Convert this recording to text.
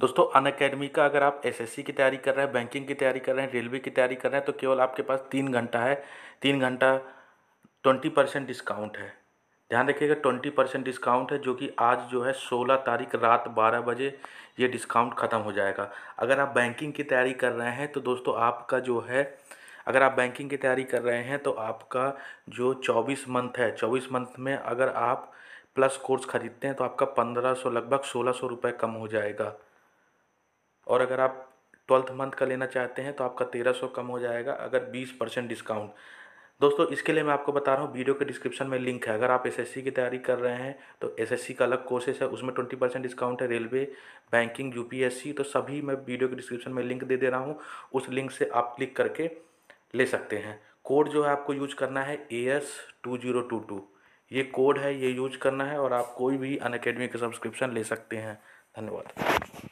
दोस्तों अन अकेडमी का अगर आप एसएससी की तैयारी कर रहे हैं बैंकिंग की तैयारी कर रहे हैं रेलवे की तैयारी कर रहे हैं तो केवल आपके पास तीन घंटा है तीन घंटा ट्वेंटी परसेंट डिस्काउंट है ध्यान रखिएगा ट्वेंटी परसेंट डिस्काउंट है जो कि आज जो है सोलह तारीख रात बारह बजे ये डिस्काउंट ख़त्म हो जाएगा अगर आप बैंकिंग की तैयारी कर रहे हैं तो दोस्तों आपका जो है अगर आप बैंकिंग की तैयारी कर रहे हैं तो आपका जो चौबीस मंथ है चौबीस मंथ में अगर आप प्लस कोर्स ख़रीदते हैं तो आपका पंद्रह सौ लगभग सोलह सौ रुपये कम हो जाएगा और अगर आप ट्वेल्थ मंथ का लेना चाहते हैं तो आपका तेरह सौ कम हो जाएगा अगर बीस परसेंट डिस्काउंट दोस्तों इसके लिए मैं आपको बता रहा हूँ वीडियो के डिस्क्रिप्शन में लिंक है अगर आप एसएससी की तैयारी कर रहे हैं तो एसएससी का अलग कोर्सेस है उसमें ट्वेंटी परसेंट डिस्काउंट है रेलवे बैंकिंग यूपीएससी तो सभी मैं वीडियो के डिस्क्रिप्शन में लिंक दे दे रहा हूँ उस लिंक से आप क्लिक करके ले सकते हैं कोड जो है आपको यूज करना है A S two zero two two ये कोड है ये यूज करना है और आप कोई भी अन के सब्सक्रिप्शन ले सकते हैं धन्यवाद